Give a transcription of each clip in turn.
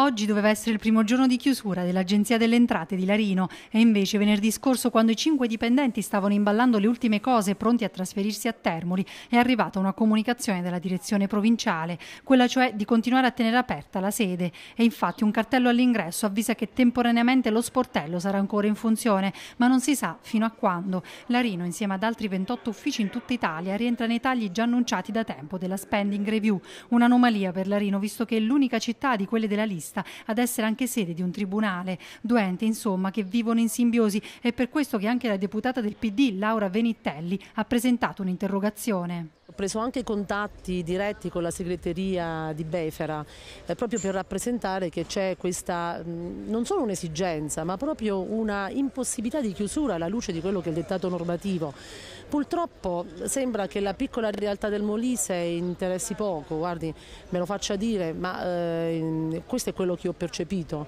Oggi doveva essere il primo giorno di chiusura dell'Agenzia delle Entrate di Larino e invece venerdì scorso, quando i cinque dipendenti stavano imballando le ultime cose pronti a trasferirsi a Termoli, è arrivata una comunicazione dalla direzione provinciale, quella cioè di continuare a tenere aperta la sede. E infatti un cartello all'ingresso avvisa che temporaneamente lo sportello sarà ancora in funzione, ma non si sa fino a quando. Larino, insieme ad altri 28 uffici in tutta Italia, rientra nei tagli già annunciati da tempo della spending review, un'anomalia per Larino visto che è l'unica città di quelle della lista questa ad essere anche sede di un tribunale, due enti insomma che vivono in simbiosi. È per questo che anche la deputata del PD, Laura Venitelli, ha presentato un'interrogazione. Ho preso anche contatti diretti con la segreteria di Befera, eh, proprio per rappresentare che c'è questa mh, mm, non solo un'esigenza, ma proprio una impossibilità di chiusura alla luce di quello che è il dettato normativo. Purtroppo sembra che la piccola realtà del Molise interessi poco, guardi, me lo faccia dire, ma eh, questo è quello che ho percepito.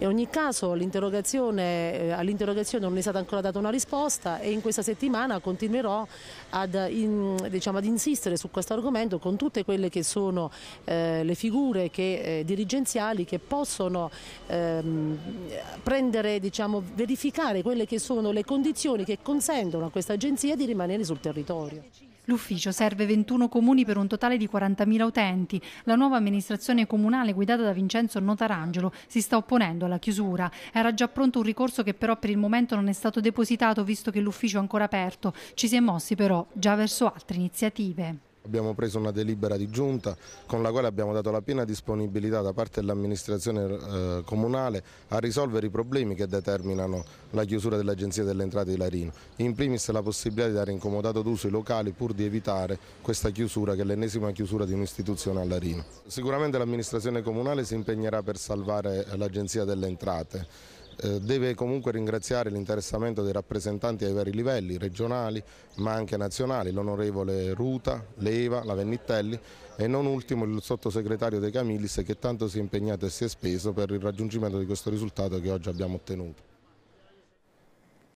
In ogni caso eh, all'interrogazione all non è stata ancora data una risposta e in questa settimana continuerò ad, in, diciamo, ad insistere su questo argomento con tutte quelle che sono eh, le figure che, eh, dirigenziali che possono ehm, prendere, diciamo, verificare quelle che sono le condizioni che consentono a questa agenzia di rimanere rimanere sul territorio. L'ufficio serve 21 comuni per un totale di 40.000 utenti. La nuova amministrazione comunale guidata da Vincenzo Notarangelo si sta opponendo alla chiusura. Era già pronto un ricorso che però per il momento non è stato depositato visto che l'ufficio è ancora aperto. Ci si è mossi però già verso altre iniziative abbiamo preso una delibera di giunta con la quale abbiamo dato la piena disponibilità da parte dell'amministrazione eh, comunale a risolvere i problemi che determinano la chiusura dell'Agenzia delle Entrate di Larino, in primis la possibilità di dare incomodato d'uso ai locali pur di evitare questa chiusura che è l'ennesima chiusura di un'istituzione a Larino. Sicuramente l'amministrazione comunale si impegnerà per salvare l'Agenzia delle Entrate eh, deve comunque ringraziare l'interessamento dei rappresentanti ai vari livelli regionali ma anche nazionali, l'onorevole Ruta, Leva, la Vennitelli e non ultimo il sottosegretario De Camillis che tanto si è impegnato e si è speso per il raggiungimento di questo risultato che oggi abbiamo ottenuto.